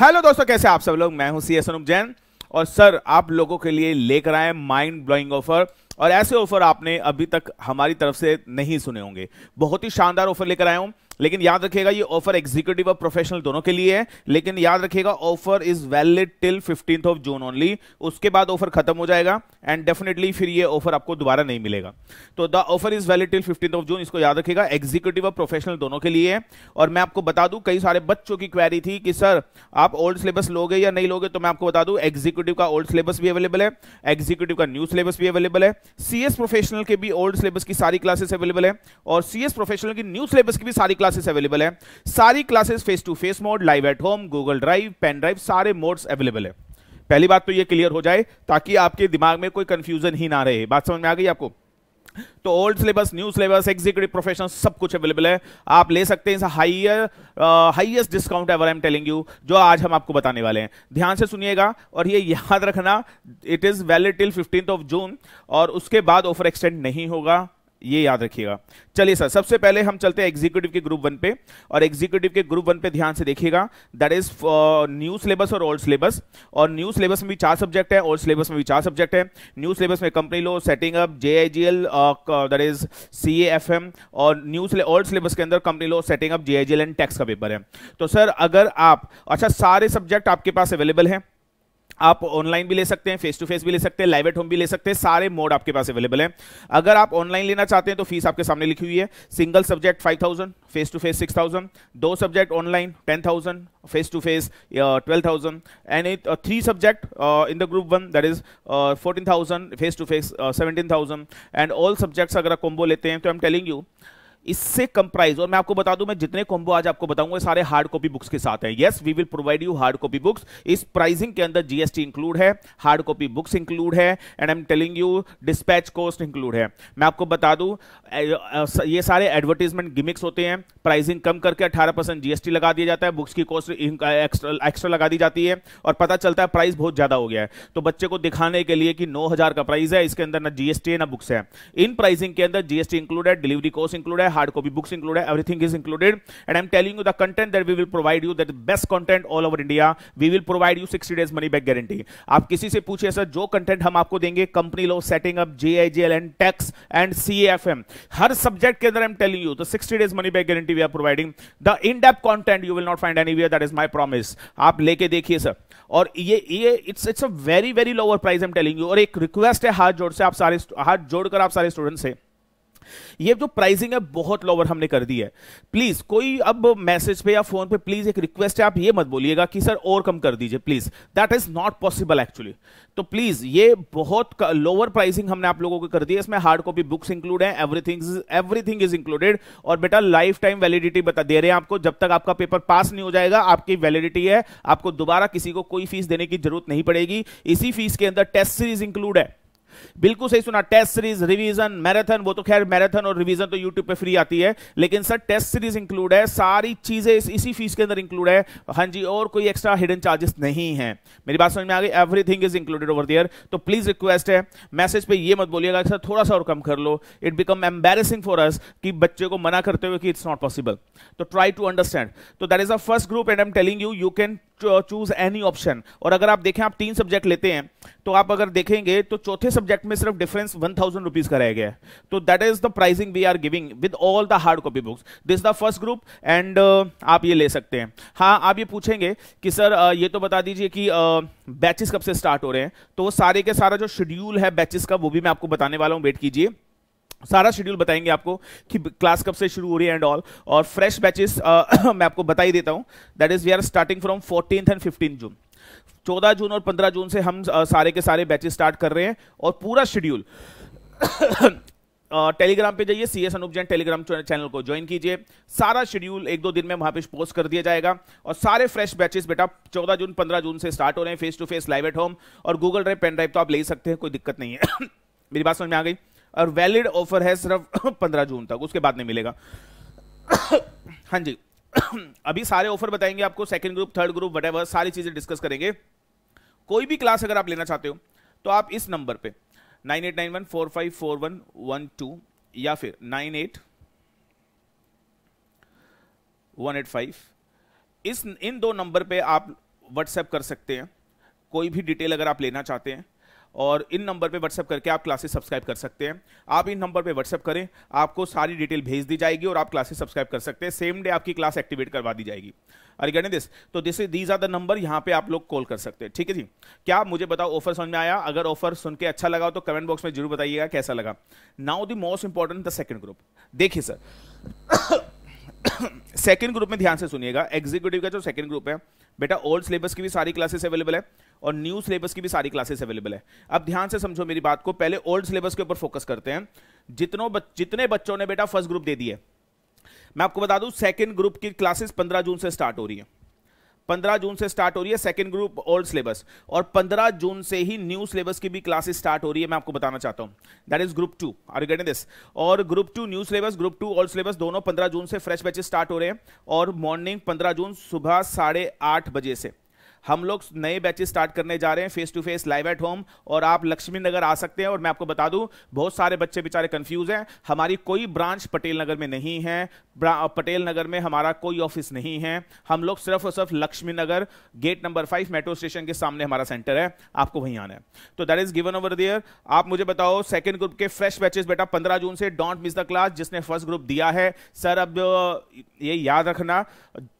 hello दोस्तों कैसे आप सब लोग मैं हूं सी एस अनुप जैन और सर आप लोगों के लिए लेकर आए माइंड ब्लोइंग ऑफर और ऐसे ऑफर आपने अभी तक हमारी तरफ से नहीं सुने होंगे बहुत ही शानदार ऑफर लेकर आया हूं लेकिन याद रखिएगा ये ऑफर एग्जीक्यूटिव और प्रोफेशनल दोनों के लिए है लेकिन याद रखिएगा offer is valid till fifteen of June only उसके बाद ऑफर खत्म हो जाएगा एंड डेफिनेटली फिर ये ऑफर आपको दोबारा नहीं मिलेगा तो the offer is valid till fifteen of June इसको याद रखिएगा एग्जीक्यूटिव और प्रोफेशनल दोनों के लिए है और मैं आपको बता दूं कई सारे बच्चों की क्वेरी थी कि सर आप ओल्ड सिलेबस लोगे या नहीं लोगे तो मैं आपको बता दूं एग्जीक्यूटिव का ओल्ड सिलेबस भी अवेलेबल है एग्जीक्यूटिव का न्यू सिलेबस भी अवेलेबल है सीएस प्रोफेशनल के भी ओल्ड सिलेबस की सारी क्लासेस अवेलेबल है और सीएस प्रोफेशनल की न्यू सिलेबस की भी सारी क्लासेस अवेलेबल है सारी classes face to face mode live at home Google drive pen drive सारे मोड्स अवेलेबल है पहली बात तो ये क्लियर हो जाए ताकि आपके दिमाग में कोई कंफ्यूजन ही ना रहे बात समझ में आ गई आपको तो old syllabus new syllabus executive professional सब कुछ अवेलेबल है आप ले सकते हैं higher highest discount ever I am telling you जो आज हम आपको बताने वाले हैं ध्यान से सुनिएगा और ये याद रखना it is valid till fifteenth of June और उसके बाद ऑफर एक्सटेंड नहीं होगा ये याद रखिएगा चलिए सर सबसे पहले हम चलते हैं एग्जीक्यूटिव के ग्रुप वन पे और एग्जीक्यूटिव के ग्रुप वन पे ध्यान से देखिएगा दैट इज न्यू सिलेबस और ओल्ड सिलेबस और न्यू सिलेबस में भी चार सब्जेक्ट है ओल्ड सिलेबस में भी चार सब्जेक्ट है न्यू सिलेबस में company law setting up J I G L that is C F M और न्यू ओल्ड सिलेबस के अंदर company law setting up J I G L and tax का paper है तो सर अगर आप अच्छा सारे सब्जेक्ट आपके पास अवेलेबल है आप ऑनलाइन भी ले सकते हैं फेस टू फेस भी ले सकते हैं लाइव एट होम भी ले सकते हैं सारे मोड आपके पास अवेलेबल हैं अगर आप ऑनलाइन लेना चाहते हैं तो फीस आपके सामने लिखी हुई है single subject five thousand face to face six thousand दो subject online ten thousand face to face 12000 thousand and three subject in the group one that is fourteen thousand face to face seventeen thousand and all subjects अगर आप combo लेते हैं तो I am telling you इससे comprise और मैं आपको बता दूं मैं जितने कॉम्बो आज आपको बताऊंगा सारे हार्ड कॉपी बुक्स के साथ हैं yes we will provide you hard copy books इस प्राइसिंग के अंदर जीएसटी इंक्लूड है हार्ड कॉपी बुक्स इंक्लूड है and I am telling you dispatch cost include है मैं आपको बता दूं ये सारे एडवर्टीजमेंट गिमिक्स होते हैं प्राइसिंग कम करके अठारह जीएसटी लगा दिया जाता है बुक्स की कॉस्ट एक्स्ट्रा लगा दी जाती है और पता चलता है प्राइस बहुत ज्यादा हो गया है तो बच्चे को दिखाने के लिए कि नौ का प्राइस है इसके अंदर ना जीएसटी है ना बुक्स है इन प्राइसिंग के अंदर जीएसटी इंक्लूड है डिलीवरी कॉस्ट इंक्लूड है hard copy books included everything is included and i'm telling you the content that we will provide you that best content all over india we will provide you 60 days money back guarantee आप किसी से पूछिए sir जो content हम आपको देंगे company law setting up JIGL and tax and M हर सब्जेक्ट के अंदर आई एम टेलिंग यू तो 60 days money back guarantee we are providing the in depth content you will not find anywhere that is my promise आप लेके देखिए sir और ये ये it's it's a very very lower price I am telling you और एक request है हाथ जोड़ से आप सारे हाथ जोड़कर आप सारे स्टूडेंट से ये जो प्राइसिंग है बहुत लोअर हमने कर दी है प्लीज कोई अब मैसेज पे या फोन पे प्लीज एक रिक्वेस्ट है आप ये मत बोलिएगा कि सर और कम कर दीजिए please that is not possible actually तो प्लीज ये बहुत लोअर प्राइसिंग हमने आप लोगों को कर दी है इसमें हार्ड कॉपी बुक्स इंक्लूड है एवरीथिंग एवरीथिंग इज इंक्लूडेड और बेटा लाइफ टाइम वैलिडिटी बता दे रहे हैं आपको जब तक आपका पेपर पास नहीं हो जाएगा आपकी वैलिडिटी है आपको दोबारा किसी को कोई फीस देने की जरूरत नहीं पड़ेगी इसी फीस के अंदर टेस्ट सीरीज इंक्लूड है बिल्कुल सही सुना टेस्ट सीरीज रिवीजन मैराथन वो तो खैर मैराथन और रिवीजन तो यूट्यूब पे फ्री आती है लेकिन सर टेस्ट सीरीज इंक्लूड है सारी चीजें इस, इसी फीस के अंदर इंक्लूड है हाँ जी और कोई एक्स्ट्रा हिडन चार्जेस नहीं है मेरी बात समझ में आ गई everything is included over there तो प्लीज रिक्वेस्ट है मैसेज पर यह मत बोलिएगा सर थोड़ा सा और कम कर लो it become embarrassing for us कि बच्चे को मना करते हुए कि इट्स नॉट पॉसिबल तो ट्राई टू अंडरस्टैंड तो that is a first group and am telling you you can choose any option और अगर आप देखें आप तीन सब्जेक्ट लेते हैं तो आप अगर देखेंगे तो चौथे सब्जेक्ट में सिर्फ डिफरेंस वन थाउजेंड रुपीज का रह गया है तो that is the pricing we are giving with all the hard copy books this the first group एंड आप ये ले सकते हैं हाँ आप ये पूछेंगे कि सर uh, ये तो बता दीजिए कि बैचेस uh, कब से स्टार्ट हो रहे हैं तो सारे के सारा जो शेड्यूल है बैचेस का वो भी मैं आपको बताने वाला हूँ वेट कीजिए सारा शेड्यूल बताएंगे आपको कि क्लास कब से शुरू हो रही है एंड ऑल और फ्रेश बैचेस मैं आपको बता ही देता हूँ that is we are starting from fourteen and fifteen June चौदह जून और पंद्रह जून से हम uh, सारे के सारे बैचेस स्टार्ट कर रहे हैं और पूरा शेड्यूल टेलीग्राम पे जाइए C S Anup Jain Telegram channel को ज्वाइन कीजिए सारा शेड्यूल एक दो दिन में वहां पे पोस्ट कर दिया जाएगा और सारे फ्रेश बैचेस बेटा 14 जून 15 जून से स्टार्ट हो रहे हैं face to face live at home और गूगल ड्राइव पेन ड्राइव तो आप ले सकते हैं कोई दिक्कत नहीं है मेरी बात समझ में आ गई और वैलिड ऑफर है सिर्फ पंद्रह जून तक उसके बाद नहीं मिलेगा हाँ जी अभी सारे ऑफर बताएंगे आपको सेकंड ग्रुप थर्ड ग्रुप वट सारी चीज़ें डिस्कस करेंगे कोई भी क्लास अगर आप लेना चाहते हो तो आप इस नंबर पे nine eight nine one four five four one one two या फिर nine eight one eight five इस इन दो नंबर पे आप व्हाट्सएप कर सकते हैं कोई भी डिटेल अगर आप लेना चाहते हैं और इन नंबर पे व्हाट्सअप करके आप क्लासेस सब्सक्राइब कर सकते हैं आप इन नंबर पे व्हाट्सअप करें आपको सारी डिटेल भेज दी जाएगी और आप क्लासेस सब्सक्राइब कर सकते हैं सेम डे आपकी क्लास एक्टिवेट करवा दी जाएगी अरे दिस तो this is these are the number यहाँ पे आप लोग कॉल कर सकते हैं ठीक है जी क्या मुझे बताओ ऑफर समझ में आया अगर ऑफर सुन के अच्छा लगा तो कमेंट बॉक्स में जरूर बताइएगा कैसा लगा now the most important the second group देखिए सर सेकंड ग्रुप में ध्यान से सुनिएगा एग्जीक्यूटिव का जो सेकंड ग्रुप है बेटा ओल्ड सिलेबस की भी सारी क्लासेस अवेलेबल है और न्यू सिलेबस की भी सारी क्लासेस अवेलेबल है अब ध्यान से समझो मेरी बात को पहले ओल्ड सिलेबस के ऊपर फोकस करते हैं जितनों बच, जितने बच्चों ने बेटा फर्स्ट ग्रुप दे दिए मैं आपको बता दूं सेकंड ग्रुप की क्लासेस 15 जून से स्टार्ट हो रही है पंद्रह जून से स्टार्ट हो रही है सेकेंड ग्रुप ओल्ड सिलेबस और पंद्रह जून से ही न्यू सिलेबस की भी क्लासेस स्टार्ट हो रही है मैं आपको बताना चाहता हूं that is group two are you getting this और group two new syllabus group two old syllabus दोनों पंद्रह जून से फ्रेश बैचेस स्टार्ट हो रहे हैं और मॉर्निंग पंद्रह जून सुबह साढ़े आठ बजे से हम लोग नए बैचेस स्टार्ट करने जा रहे हैं face to face live at home और आप लक्ष्मी नगर आ सकते हैं और मैं आपको बता दूं बहुत सारे बच्चे बेचारे कंफ्यूज हैं हमारी कोई ब्रांच पटेल नगर में नहीं है पटेल नगर में हमारा कोई ऑफिस नहीं है हम लोग सिर्फ और सिर्फ Laxmi Nagar gate number five metro station के सामने हमारा सेंटर है आपको वहीं आना है तो that is given over there आप मुझे बताओ सेकेंड ग्रुप के फ्रेश बैचेस बेटा पंद्रह जून से डोंट मिस द क्लास जिसने फर्स्ट ग्रुप दिया है सर अब ये याद रखना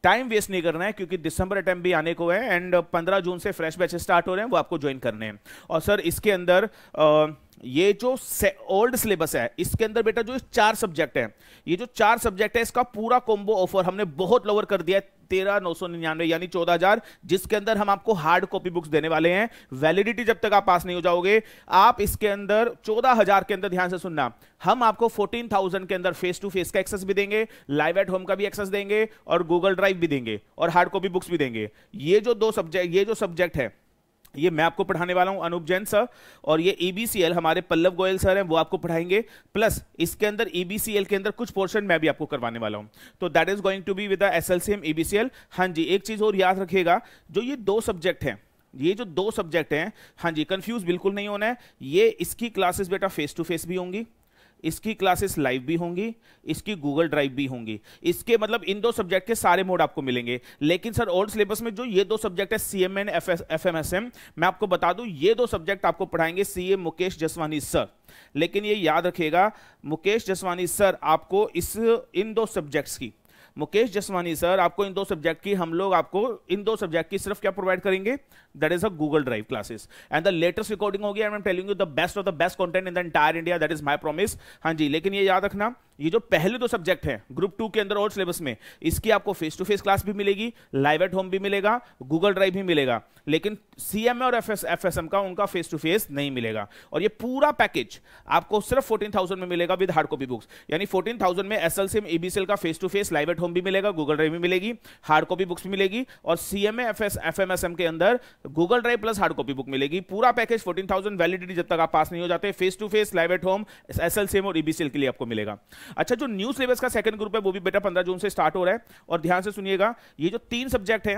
टाइम वेस्ट नहीं करना है क्योंकि दिसंबर अटैम्प भी आने को है एंड पंद्रह जून से फ्रेश बैच स्टार्ट हो रहे हैं वो आपको ज्वाइन करने हैं और सर इसके अंदर आ, ये जो ओल्ड सिलेबस है इसके अंदर बेटा जो चार सब्जेक्ट है ये जो चार सब्जेक्ट है इसका पूरा कॉम्बो ऑफर हमने बहुत लोअर कर दिया है तेरह नौ सौ निन्यानवे यानी चौदह हजार जिसके अंदर हम आपको हार्ड कॉपी बुक्स देने वाले हैं वैलिडिटी जब तक आप पास नहीं हो जाओगे आप इसके अंदर चौदह हजार के अंदर ध्यान से सुनना हम आपको फोर्टीन थाउजेंड के अंदर फेस टू फेस का एक्सेस भी देंगे लाइव एट होम का भी एक्सेस देंगे और गूगल ड्राइव भी देंगे और हार्ड कॉपी बुक्स भी देंगे ये जो दो सब्जेक्ट ये जो सब्जेक्ट है ये मैं आपको पढ़ाने वाला हूं अनूप जैन सर और ये ईबीसीएल e हमारे पल्लव गोयल सर हैं वो आपको पढ़ाएंगे प्लस इसके अंदर ईबीसीएल e के अंदर कुछ पोर्शन मैं भी आपको करवाने वाला हूं तो that is going to be with S L C EBCL हाँ जी एक चीज और याद रखिएगा जो ये दो सब्जेक्ट हैं ये जो दो सब्जेक्ट हैं हाँ जी कंफ्यूज बिल्कुल नहीं होना है ये इसकी क्लासेस बेटा फेस टू फेस भी होंगी इसकी क्लासेस लाइव भी होंगी इसकी गूगल ड्राइव भी होंगी इसके मतलब इन दो सब्जेक्ट के सारे मोड आपको मिलेंगे लेकिन सर ओल्ड सिलेबस में जो ये दो सब्जेक्ट है C M N F M S M मैं आपको बता दूं ये दो सब्जेक्ट आपको पढ़ाएंगे सी मुकेश जसवानी सर लेकिन ये याद रखिएगा मुकेश जसवानी सर आपको इस इन दो सब्जेक्ट्स की मुकेश जसवानी सर आपको इन दो सब्जेक्ट की हम लोग आपको इन दो सब्जेक्ट की सिर्फ क्या प्रोवाइड करेंगे that is a Google drive classes and the latest recording होगी and telling you the best of the best content in the entire India that is my promise हाँ जी लेकिन ये याद रखना ये जो पहले दो सब्जेक्ट हैं ग्रुप टू के अंदर और सिलेबस में इसकी आपको फेस टू फेस क्लास भी मिलेगी लाइव एट होम भी मिलेगा गूगल ड्राइव भी मिलेगा लेकिन सीएम और एफएसएम का उनका फेस टू फेस नहीं मिलेगा और ये पूरा पैकेज आपको सिर्फ फोर्टीन थाउजेंड में मिलेगा विद हार्ड कॉपी बुक्स यानी फोर्टीन थाउजेंड में एस एल का face to face live at home भी मिलेगा गूगल ड्राइव भी मिलेगी हार्ड कॉपी बुक्स भी मिलेगी और सीएम एम के अंदर Google drive plus hard copy book मिलेगी पूरा पैकेज फोर्टीन थाउजेंड वैलिडिटी जब तक आप पास नहीं हो जाते face to face live at home S और ईबीसीएल के लिए आपको मिलेगा अच्छा जो न्यू सिलेबस का सेकंड ग्रुप है वो भी बेटा पंद्रह जून से स्टार्ट हो रहा है और ध्यान से सुनिएगा ये जो तीन सब्जेक्ट है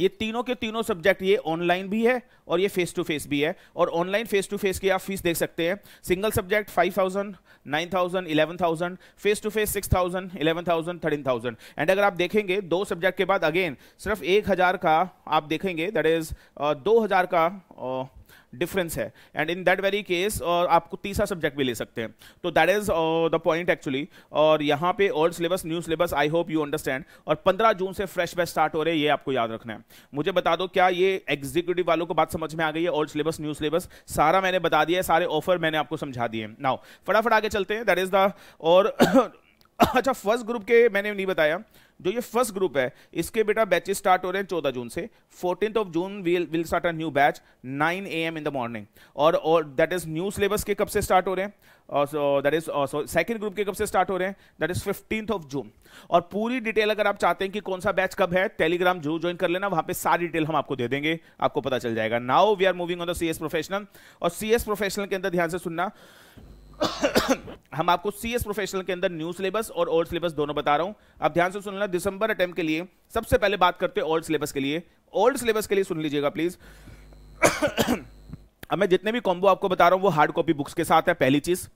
ये तीनों के तीनों सब्जेक्ट ये ऑनलाइन भी है और ये फेस टू फेस भी है और ऑनलाइन फेस टू फेस की आप फीस देख सकते हैं single subject 5000, 9000, 11000, face to face 6000, 11000, 13000 and अगर आप देखेंगे दो सब्जेक्ट के बाद अगेन सिर्फ 1000 का आप देखेंगे दैट इज uh, 2000 का uh, डिफरेंस है and in that very case और आपको तीसरा सब्जेक्ट भी ले सकते हैं तो that is the point actually और यहाँ पे old syllabus new syllabus I hope you understand और पंद्रह जून से फ्रेश बैच स्टार्ट हो रहे हैं ये आपको याद रखना है मुझे बता दो क्या ये एग्जीक्यूटिव वालों को बात समझ में आ गई है ओल्ड सिलेबस न्यू सिलेबस सारा मैंने बता दिया है सारे ऑफर मैंने आपको समझा दिए नाउ फटाफट आगे चलते हैं दैट इज द और अच्छा फर्स्ट ग्रुप के मैंने नहीं बताया जो ये फर्स्ट ग्रुप है इसके बेटा बैचेस स्टार्ट हो रहे हैं चौदह जून से fourteen of June will start a new batch nine A M in the morning और दैट इज न्यू सिलेबस के कब से स्टार्ट हो रहे हैं दैट इज सेकेंड ग्रुप के कब से स्टार्ट हो रहे हैं that is fifteen of June और पूरी डिटेल अगर आप चाहते हैं कि कौन सा बैच कब है टेलीग्राम जू ज्वाइन कर लेना वहां पे सारी डिटेल हम आपको दे देंगे आपको पता चल जाएगा now we are moving on the C S professional और सी एस प्रोफेशनल के अंदर ध्यान से सुनना हम आपको सी एस प्रोफेशनल के अंदर न्यू सिलेबस और ओल्ड सिलेबस दोनों बता रहा हूं आप ध्यान से सुन लेना दिसंबर अटैम्प के लिए सबसे पहले बात करते हैं ओल्ड सिलेबस के लिए ओल्ड सिलेबस के लिए सुन लीजिएगा प्लीज अब मैं जितने भी कॉम्बो आपको बता रहा हूं वो हार्ड कॉपी बुक्स के साथ है पहली चीज़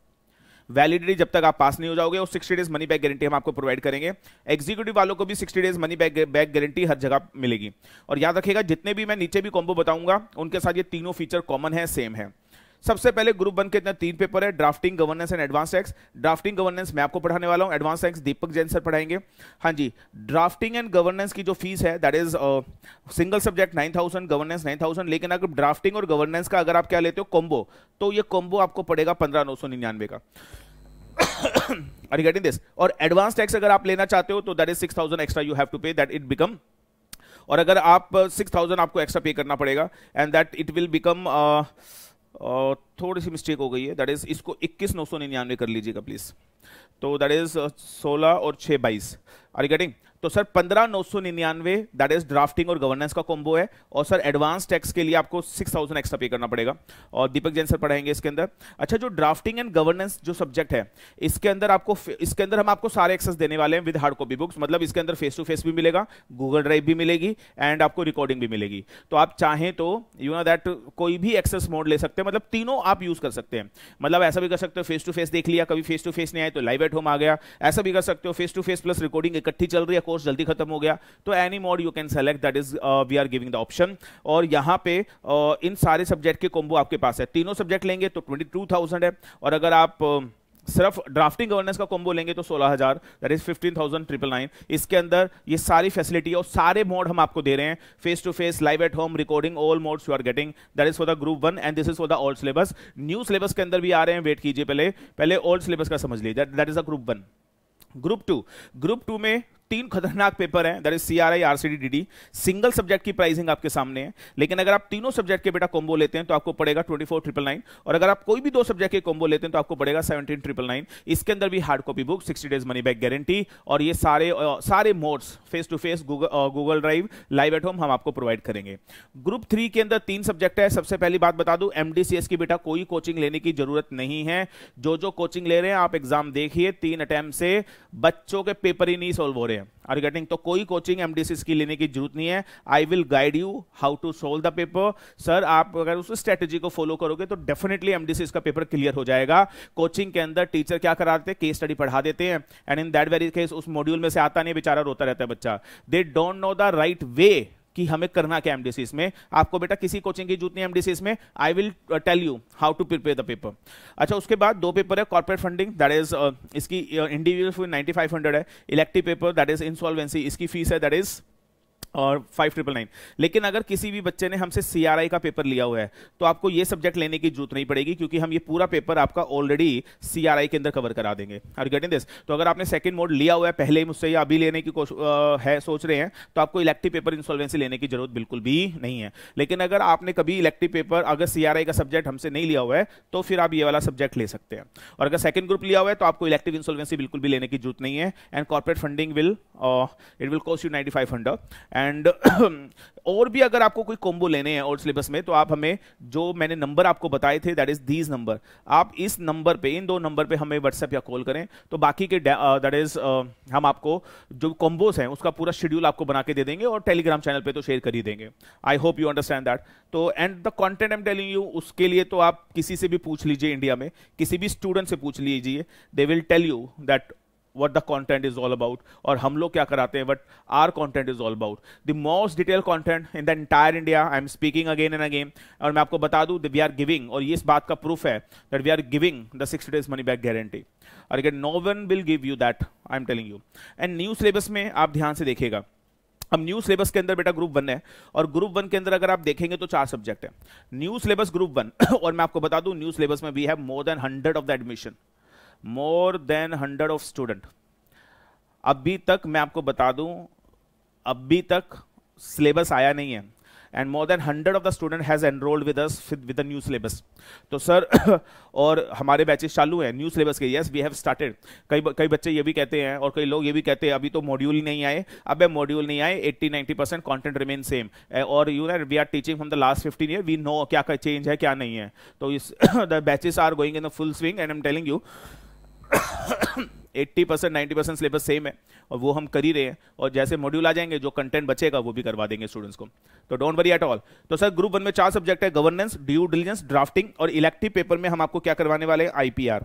वैलिडिटी जब तक आप पास नहीं हो जाओगे और sixty days money back guarantee हम आपको प्रोवाइड करेंगे एग्जीक्यूटिव वालों को भी sixty days money back back guarantee हर जगह मिलेगी और याद रखेगा जितने भी मैं नीचे भी कॉम्बो बताऊंगा उनके साथ ये तीनों फीचर कॉमन है सेम है सबसे पहले ग्रुप वन के इतने तीन पेपर है drafting governance and advance X drafting governance मैं आपको पढ़ाने वाला हूँ advance X Deepak Jain sir पढ़ाएंगे हाँ जी ड्राफ्टिंग एंड गवर्नेंस की जो फीस है that is single subject nine thousand governance nine thousand लेकिन अगर ड्राफ्टिंग और गवर्नेंस का अगर आप क्या लेते हो कॉम्बो तो ये कॉम्बो आपको पड़ेगा पंद्रह नौ सौ निन्यानवे का आर गेटिंग दिस और एडवांस टैक्स अगर आप लेना चाहते हो तो that is six thousand extra you have to pay that it become और अगर आप सिक्स थाउजेंड आपको एक्स्ट्रा पे करना पड़ेगा and that it will become और थोड़ी सी मिस्टेक हो गई है दैट इज़ इसको इक्कीस नौ सौ निन्यानवे कर लीजिएगा प्लीज़ तो दैट इज़ uh, सोलह और छः बाईस आर गेटिंग तो सर पंद्रह नौ सौ निन्यानवे दैट इज ड्राफ्टिंग और गवर्नेंस का कॉम्बो है और सर एडवांस टैक्स के लिए आपको सिक्स थाउजेंड एक्स्ट्रा पे करना पड़ेगा और दीपक जैन सर पढ़ाएंगे इसके अंदर अच्छा जो ड्राफ्टिंग एंड गवर्नेंस जो सब्जेक्ट है इसके अंदर आपको इसके अंदर हम आपको सारे एक्सेस देने वाले हैं विद हार्ड कॉपी बुक्स मतलब इसके अंदर फेस टू फेस भी मिलेगा गूगल ड्राइव भी मिलेगी एंड आपको रिकॉर्डिंग भी मिलेगी तो आप चाहें तो यू नो दैट कोई भी एक्सेस मोड ले सकते हैं मतलब तीनों आप यूज कर सकते हैं मतलब ऐसा भी कर सकते हो फेस टू फेस देख लिया कभी फेस टू फेस नहीं आए तो लाइव एट होम आ गया ऐसा भी कर सकते हो face to face plus recording इकट्ठी चल रही है कोर्स जल्दी खत्म हो गया तो any mode you can select that is we are giving the option और यहाँ पे uh, इन सारे सब्जेक्ट के कॉम्बो आपके पास है तीनों सब्जेक्ट लेंगे तो ट्वेंटी है और अगर आप uh, सिर्फ ड्राफ्टिंग गवर्नेंस का कॉम्बो लेंगे तो 16000 दैट इज 15000 ट्रिपल नाइन इसके अंदर ये सारी फैसिलिटी और सारे मोड हम आपको दे रहे हैं face to face live at home recording all modes you are getting that is for the group one and this is for the old syllabus new syllabus के अंदर भी आ रहे हैं वेट कीजिए पहले पहले ओल्ड सिलेबस का समझ लीजिए that is a group one group two group two में तीन खतरनाक पेपर हैं that is CRI D D single subject की प्राइसिंग आपके सामने है लेकिन अगर आप तीनों सब्जेक्ट के बेटा कॉम्बो लेते हैं तो आपको पड़ेगा ट्वेंटी फोर ट्रिपल नाइन और अगर आप कोई भी दो सब्जेक्ट के कॉम्बो लेते हैं तो आपको पड़ेगा सेवेंटीन ट्रिपल नाइन इसके अंदर भी hard copy book sixty days money back guarantee और ये सारे सारे modes face to face Google drive live at home हम आपको प्रोवाइड करेंगे ग्रुप थ्री के अंदर तीन सब्जेक्ट है सबसे पहली बात बता दूं एमडीसीएस की बेटा कोई कोचिंग लेने की जरूरत नहीं है जो जो कोचिंग ले रहे हैं आप एग्जाम देखिए तीन अटैम्प से बच्चों के पेपर ही नहीं सोल्व हो रहे हैं आर यू गेटिंग तो कोई कोचिंग एमडीसीस की लेने की जरूरत नहीं है I will guide you how to solve the paper sir आप अगर उस स्ट्रेटेजी को फॉलो करोगे तो डेफिनेटली एमडीसीस का पेपर क्लियर हो जाएगा कोचिंग के अंदर टीचर क्या कराते हैं केस स्टडी पढ़ा देते हैं and in that very case उस मॉड्यूल में से आता नहीं बेचारा रोता रहता है बच्चा they don't know the right way कि हमें करना क्या एमडीसी में आपको बेटा किसी कोचिंग की जूत नहीं एमडीसी में I will tell you how to prepare the paper अच्छा उसके बाद दो पेपर है कॉर्पोरेट फंडिंग दैट इज इसकी इंडिविजुअल फीस नाइन्टी है elective paper that is insolvency इसकी फीस है दैट इज़ और फाइव ट्रिपल नाइन लेकिन अगर किसी भी बच्चे ने हमसे सी का पेपर लिया हुआ है तो आपको ये सब्जेक्ट लेने की जरूरत नहीं पड़ेगी क्योंकि हम ये पूरा पेपर आपका ऑलरेडी सी के अंदर कवर करा देंगे और गेटिंग दिस तो अगर आपने सेकंड मोड लिया हुआ है पहले ही मुझसे अभी लेने की आ, है सोच रहे हैं तो आपको इलेक्टिव पेपर इंसॉल्वेंसी लेने की जरूरत बिल्कुल भी नहीं है लेकिन अगर आपने कभी इलेक्टिव पेपर अगर सी का सब्जेक्ट हमसे नहीं लिया हुआ है तो फिर आप ये वाला सब्जेक्ट ले सकते हैं और अगर सेकंड ग्रुप लिया हुआ है तो आपको इलेक्टिव इंसॉल्वेंसी बिल्कुल भी लेने की जरूरत नहीं है and corporate funding will it will cost you ninety five and और भी अगर आपको कोई कॉम्बो लेने हैं और सिलेबस में तो आप हमें जो मैंने नंबर आपको बताए थे दैट इज दीज नंबर आप इस नंबर पे इन दो नंबर पे हमें व्हाट्सएप या कॉल करें तो बाकी के दैट इज हम आपको जो कॉम्बोज हैं उसका पूरा शेड्यूल आपको बना के दे देंगे और टेलीग्राम चैनल पे तो शेयर कर ही देंगे I hope you understand that तो and the content am telling you उसके लिए तो आप किसी से भी पूछ लीजिए इंडिया में किसी भी स्टूडेंट से पूछ लीजिए they will tell you that what the content is all about और हम लोग क्या कराते हैं what are content is all about the most detail content in the entire India I am speaking again and again और मैं आपको बता दूं वी आर गिविंग और ये इस बात का प्रूफ है that we are giving the six days money back guarantee और again no one will give you that I am telling you and new syllabus में आप ध्यान से देखेगा अब न्यू सिलेबस के अंदर बेटा ग्रुप वन है और ग्रुप वन के अंदर अगर आप देखेंगे तो चार सब्जेक्ट है न्यू सिलेबस ग्रुप वन और मैं आपको बता दूं न्यू सिलेबस में we have more than hundred of the admission more than hundred of student अभी तक मैं आपको बता दूं अभी तक सिलेबस आया नहीं है and more than hundred of the student has enrolled with us with new syllabus तो सर और हमारे बैचेस चालू हैं न्यू सिलेबस के यस वी हैव स्टार्टेड कई कई बच्चे ये भी कहते हैं और कई लोग ये भी कहते हैं अभी तो मॉड्यूल ही नहीं आए अब मॉड्यूल नहीं आए eighty ninety percent content remain same और यू ना we are teaching from the last fifteen year we know क्या चेंज है क्या नहीं है तो इस the batches are going in the full swing and am telling you eighty percent ninety percent syllabus same है और वो हम कर ही रहे हैं और जैसे मॉड्यूल आ जाएंगे जो कंटेंट बचेगा वो भी करवा देंगे स्टूडेंट्स को तो डोंट वरी एट ऑल तो सर ग्रुप वन में चार सब्जेक्ट है गवर्नेंस ड्यू डिलीजेंस ड्राफ्टिंग और इलेक्टिव पेपर में हम आपको क्या करवाने वाले हैं आईपीआर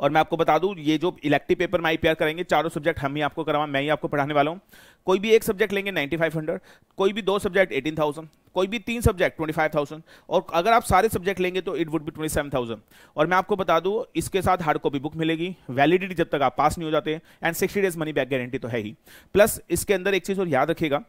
और मैं आपको बता दूं ये जो इलेक्टिव पेपर में आईपीआर करेंगे चारों सब्जेक्ट हम ही आपको करवा मैं ही आपको पढ़ाने वाला हूं कोई भी एक सब्जेक्ट लेंगे 9500 कोई भी दो सब्जेक्ट 18000 कोई भी तीन सब्जेक्ट 25000 और अगर आप सारे सब्जेक्ट लेंगे तो इट वुड बी 27000 और मैं आपको बता दूं इसके साथ हार्ड कॉपी बुक मिलेगी वैलिडिटी जब तक आप पास नहीं हो जाते and sixty days money back guarantee तो है ही प्लस इसके अंदर एक चीज़ और याद रखेगा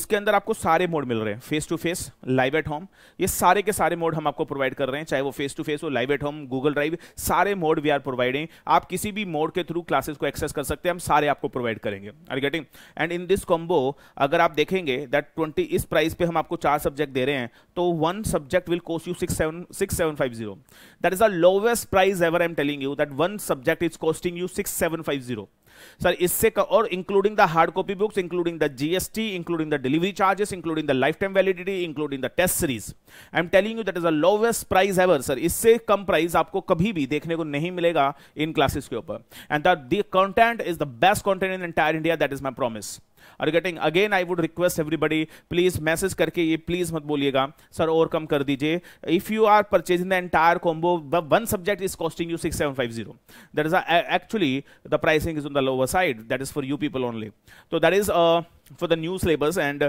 इसके अंदर आपको सारे मोड मिल रहे हैं face to face live at home ये सारे के सारे मोड हम आपको प्रोवाइड कर रहे हैं चाहे वो फेस टू फेस हो live at home Google drive सारे मोड वी आर प्रोवाइडिंग आप किसी भी मोड के थ्रू क्लासेस को एक्सेस कर सकते हैं हम सारे आपको प्रोवाइड करेंगे are getting and in this combo अगर आप देखेंगे दैट ट्वेंटी इस प्राइस पे हम आपको चार सब्जेक्ट दे रहे हैं तो one subject will cost you six seven six seven five zero that is the lowest price ever I am telling you that one subject is costing you six seven five zero sir इससे और including the hard copy books including the GST including the delivery charges including the life time validity including the test series I am telling you that is the lowest price ever sir इससे कम price आपको कभी भी देखने को नहीं मिलेगा इन classes के ऊपर and the content is the best content in entire India that is my promise are getting again I would request everybody please message करके ये प्लीज मत बोलिएगा सर और कम कर दीजिए if you are purchasing the entire combo one subject is costing you six seven five zero that is actually the pricing is on the lower side that is for you people only तो that is for the new syllabus and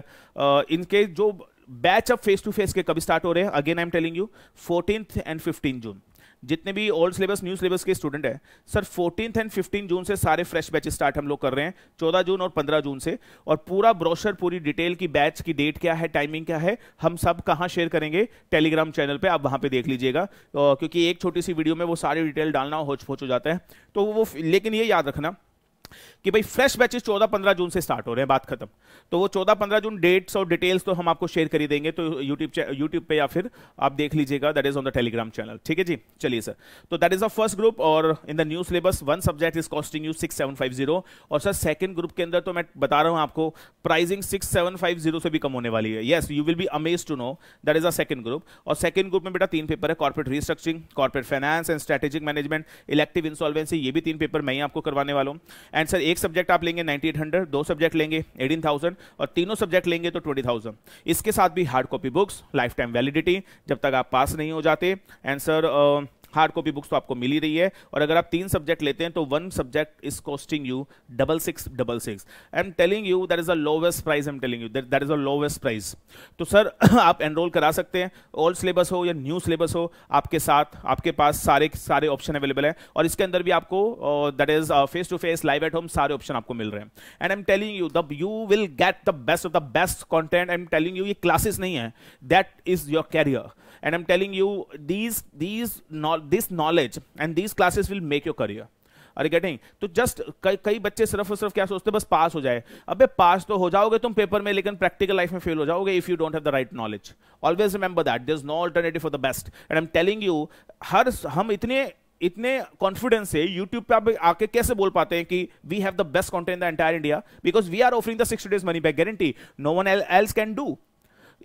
इनके जो batch अप face to face के कभी start हो रहे हैं again I am telling you fourteen and fifteen June जितने भी ओल्ड सिलेबस न्यू सिलेबस के स्टूडेंट हैं sir fourteen and fifteen June से सारे फ्रेश बैच स्टार्ट हम लोग कर रहे हैं चौदह जून और पंद्रह जून से और पूरा ब्रोशर पूरी डिटेल की बैच की डेट क्या है टाइमिंग क्या है हम सब कहाँ शेयर करेंगे टेलीग्राम चैनल पर आप वहाँ पर देख लीजिएगा क्योंकि एक छोटी सी वीडियो में वो सारी डिटेल डालना हो जाता है तो वो लेकिन ये याद रखना कि भाई फ्रेश बैचेस 14-15 जून से स्टार्ट हो रहे हैं बात खत्म तो वो 14-15 जून डेट्स और डिटेल्स तो हम आपको शेयर कर ही देंगे तो यूट्यूब यूट्यूब पे या फिर आप देख लीजिएगा that is on the Telegram channel ठीक है जी चलिए सर तो that is the first group और in the new syllabus one subject is costing you six और सर सेकंड ग्रुप के अंदर तो मैं बता रहा हूं आपको प्राइजिंग सिक्स से भी कम होने वाली है yes you will be amaze to know that is a second group और सेकंड ग्रुप में बेटा तीन पेपर है corporate restructuring corporate finance and strategic management elective insolvency ये भी तीन पेपर मैं ही आपको करवाने वाला हूँ आंसर एक सब्जेक्ट आप लेंगे 9800 दो सब्जेक्ट लेंगे 18000 और तीनों सब्जेक्ट लेंगे तो 20000 इसके साथ भी hard copy books life time validity जब तक आप पास नहीं हो जाते आंसर हार्ड कॉपी बुक्स तो आपको मिली रही है और अगर आप तीन सब्जेक्ट लेते हैं तो one subject is costing you double six double six I am telling you that is a lowest price I am telling you that is a lowest price तो सर आप एनरोल करा सकते हैं ओल्ड सिलेबस हो या new syllabus हो आपके साथ आपके पास सारे सारे ऑप्शन अवेलेबल है और इसके अंदर भी आपको that is face to face live at home सारे ऑप्शन आपको मिल रहे हैं and I am telling you the you will get the best of the best content I am telling you ये क्लासेस नहीं है that is your career and I am telling you these these not this knowledge and these classes will make your career अरे getting तो just कई बच्चे सिर्फ और सिर्फ क्या सोचते बस पास हो जाए अबे पास तो हो जाओगे तुम पेपर में लेकिन प्रैक्टिकल लाइफ में फेल हो जाओगे if you don't have the right knowledge always remember that there is no alternative for the best and I am telling you हर हम इतने इतने कॉन्फिडेंस से यूट्यूब पे आप आके कैसे बोल पाते हैं कि we have the best content in the entire India because we are offering the six days money back guarantee no one else can do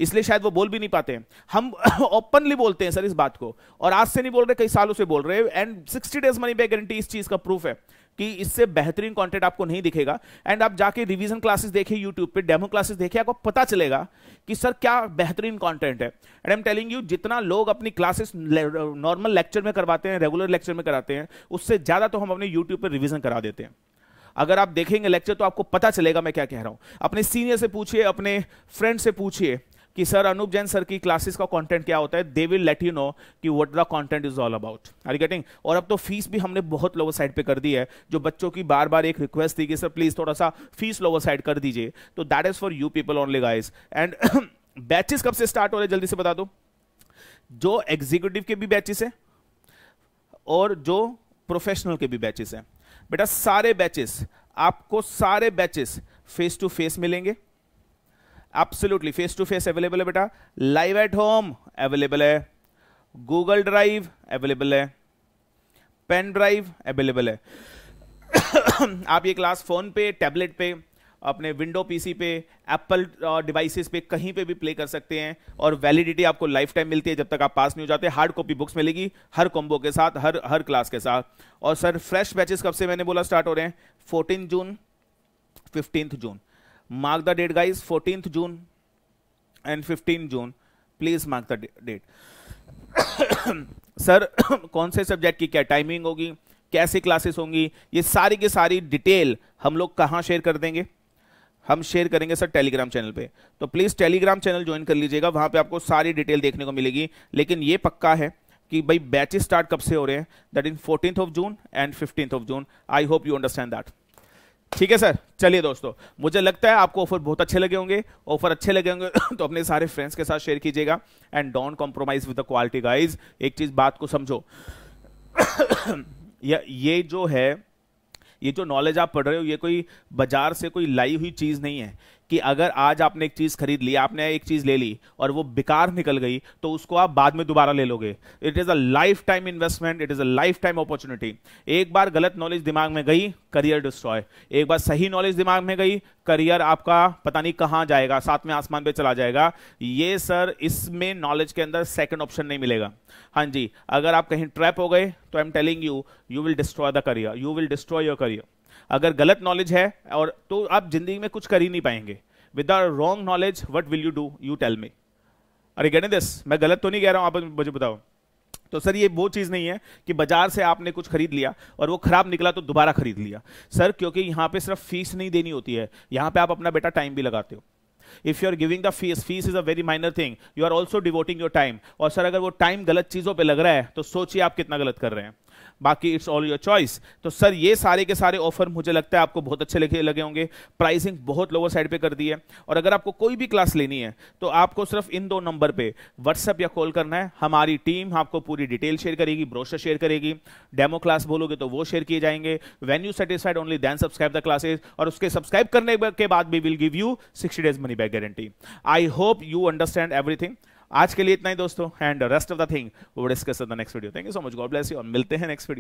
इसलिए शायद वो बोल भी नहीं पाते हैं हम ओपनली बोलते हैं सर इस बात को और आज से नहीं बोल रहे कई सालों से बोल रहे हैं and sixty days money back guarantee इस चीज का प्रूफ है कि इससे बेहतरीन कंटेंट आपको नहीं दिखेगा एंड आप जाके रिवीजन क्लासेस देखिए यूट्यूब पे डेमो क्लासेस देखिए आपको पता चलेगा कि सर क्या बेहतरीन कंटेंट है एंड एम टेलिंग यू जितना लोग अपनी क्लासेस नॉर्मल लेक्चर में करवाते हैं रेगुलर लेक्चर में कराते हैं उससे ज़्यादा तो हम अपने यूट्यूब पर रिविजन करा देते हैं अगर आप देखेंगे लेक्चर तो आपको पता चलेगा मैं क्या कह रहा हूं अपने सीनियर से पूछिए अपने फ्रेंड से पूछिए कि सर अनूप जैन सर की क्लासेस का कंटेंट क्या होता है they will let you know कि what the content is all about are getting और अब तो फीस भी हमने बहुत लोवर साइड पे कर दी है जो बच्चों की बार बार एक रिक्वेस्ट थी कि सर प्लीज थोड़ा सा फीस लोवर साइड कर दीजिए तो that is for you people only guys and batches कब से स्टार्ट हो रहे हैं जल्दी से बता दो जो एग्जीक्यूटिव के भी बैचेस है और जो प्रोफेशनल के भी बैचेस हैं बेटा सारे बैचेस आपको सारे बैचेस फेस टू फेस मिलेंगे absolutely face to face available है बेटा लाइव एट होम अवेलेबल है गूगल ड्राइव अवेलेबल है पेन ड्राइव अवेलेबल है आप ये क्लास फोन पे टैबलेट पे अपने विंडो पीसी पे एप्पल डिवाइसेस uh, पे कहीं पे भी प्ले कर सकते हैं और वैलिडिटी आपको लाइफ टाइम मिलती है जब तक आप पास नहीं हो जाते हार्ड कॉपी बुक्स मिलेगी हर कॉम्बो के साथ हर हर क्लास के साथ और सर फ्रेश बैचेस कब से मैंने बोला स्टार्ट हो रहे हैं fourteen June fifteenth June mark the date guys 14th june and 15th june please mark the date sir कौन से सब्जेक्ट की क्या टाइमिंग होगी कैसी क्लासेस होंगी ये सारी की सारी डिटेल हम लोग कहाँ शेयर कर देंगे हम शेयर करेंगे सर टेलीग्राम चैनल पे तो प्लीज़ टेलीग्राम चैनल ज्वाइन कर लीजिएगा वहाँ पे आपको सारी डिटेल देखने को मिलेगी लेकिन ये पक्का है कि भाई बैचेस स्टार्ट कब से हो रहे हैं that in fourteen of June and fifteenth of June I hope you understand that ठीक है सर चलिए दोस्तों मुझे लगता है आपको ऑफर बहुत अच्छे लगे होंगे ऑफर अच्छे लगे होंगे तो अपने सारे फ्रेंड्स के साथ शेयर कीजिएगा and don't compromise with the quality guys एक चीज बात को समझो ये जो है ये जो नॉलेज आप पढ़ रहे हो ये कोई बाजार से कोई लाई हुई चीज नहीं है कि अगर आज आपने एक चीज खरीद ली आपने एक चीज ले ली और वो बेकार निकल गई तो उसको आप बाद में दोबारा ले लोगे it is a lifetime investment it is a lifetime opportunity एक बार गलत नॉलेज दिमाग में गई करियर डिस्ट्रॉय एक बार सही नॉलेज दिमाग में गई करियर आपका पता नहीं कहां जाएगा साथ में आसमान पे चला जाएगा ये सर इसमें नॉलेज के अंदर सेकंड ऑप्शन नहीं मिलेगा हाँ जी अगर आप कहीं ट्रैप हो गए तो I am telling you you will destroy the career you will destroy your career अगर गलत नॉलेज है और तो आप जिंदगी में कुछ कर ही नहीं पाएंगे without wrong knowledge what will you do you tell me अरे गणेश मैं गलत तो नहीं कह रहा हूँ आप मुझे बताओ तो सर ये वो चीज़ नहीं है कि बाजार से आपने कुछ खरीद लिया और वो खराब निकला तो दोबारा खरीद लिया सर क्योंकि यहाँ पे सिर्फ फीस नहीं देनी होती है यहाँ पे आप अपना बेटा टाइम भी लगाते हो if you are giving the fees fees is a very minor thing you are also devoting your time और सर अगर वो टाइम गलत चीज़ों पर लग रहा है तो सोचिए आप कितना गलत कर रहे हैं बाकी इट्स ऑल योर चॉइस तो सर ये सारे के सारे ऑफर मुझे लगता है आपको बहुत अच्छे लगे लगे होंगे प्राइसिंग बहुत लोअर साइड पे कर दी है और अगर आपको कोई भी क्लास लेनी है तो आपको सिर्फ इन दो नंबर पे व्हाट्सएप या कॉल करना है हमारी टीम आपको पूरी डिटेल शेयर करेगी ब्रोशर शेयर करेगी डेमो क्लास बोलोगे तो वो शेयर किए जाएंगे when you satisfied only then subscribe the classes और उसके सब्सक्राइब करने के बाद भी will give you sixty days money back guarantee I hope you understand everything आज के लिए इतना ही दोस्तों and rest of the thing वो discuss in the next video thank you so much God bless you और मिलते हैं नेक्स्ट वीडियो